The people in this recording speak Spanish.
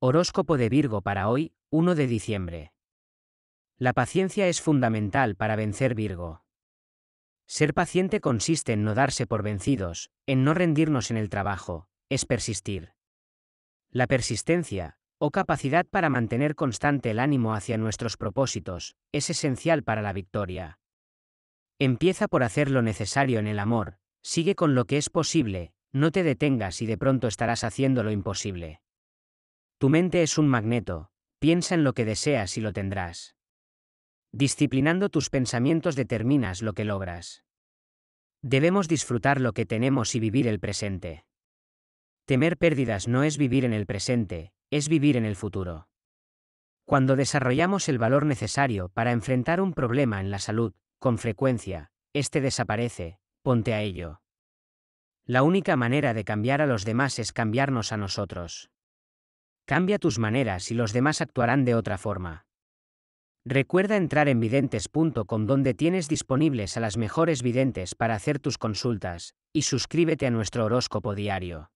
Horóscopo de Virgo para hoy, 1 de diciembre. La paciencia es fundamental para vencer Virgo. Ser paciente consiste en no darse por vencidos, en no rendirnos en el trabajo, es persistir. La persistencia, o capacidad para mantener constante el ánimo hacia nuestros propósitos, es esencial para la victoria. Empieza por hacer lo necesario en el amor, sigue con lo que es posible, no te detengas y de pronto estarás haciendo lo imposible. Tu mente es un magneto, piensa en lo que deseas y lo tendrás. Disciplinando tus pensamientos determinas lo que logras. Debemos disfrutar lo que tenemos y vivir el presente. Temer pérdidas no es vivir en el presente, es vivir en el futuro. Cuando desarrollamos el valor necesario para enfrentar un problema en la salud, con frecuencia, este desaparece, ponte a ello. La única manera de cambiar a los demás es cambiarnos a nosotros. Cambia tus maneras y los demás actuarán de otra forma. Recuerda entrar en videntes.com donde tienes disponibles a las mejores videntes para hacer tus consultas, y suscríbete a nuestro horóscopo diario.